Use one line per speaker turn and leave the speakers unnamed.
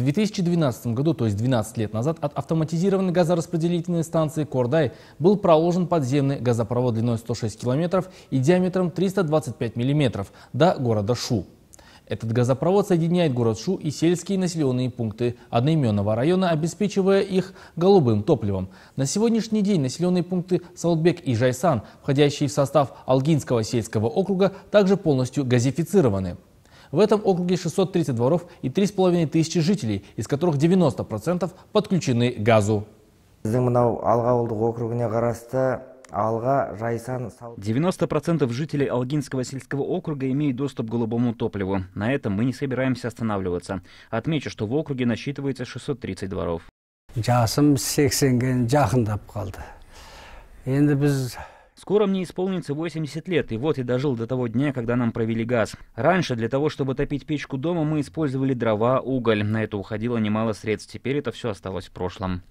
2012 году, то есть 12 лет назад, от автоматизированной газораспределительной станции Кордай был проложен подземный газопровод длиной 106 километров и диаметром 325 миллиметров до города Шу. Этот газопровод соединяет город Шу и сельские населенные пункты одноименного района, обеспечивая их голубым топливом. На сегодняшний день населенные пункты Салбек и Жайсан, входящие в состав Алгинского сельского округа, также полностью газифицированы. В этом округе 630 дворов и 3,5 тысячи жителей, из которых 90% подключены к газу.
90% жителей Алгинского сельского округа имеют доступ к голубому топливу. На этом мы не собираемся останавливаться. Отмечу, что в округе насчитывается 630 дворов.
Жасым 80
Скоро мне исполнится 80 лет, и вот я дожил до того дня, когда нам провели газ. Раньше для того, чтобы топить печку дома, мы использовали дрова, уголь. На это уходило немало средств, теперь это все осталось в прошлом.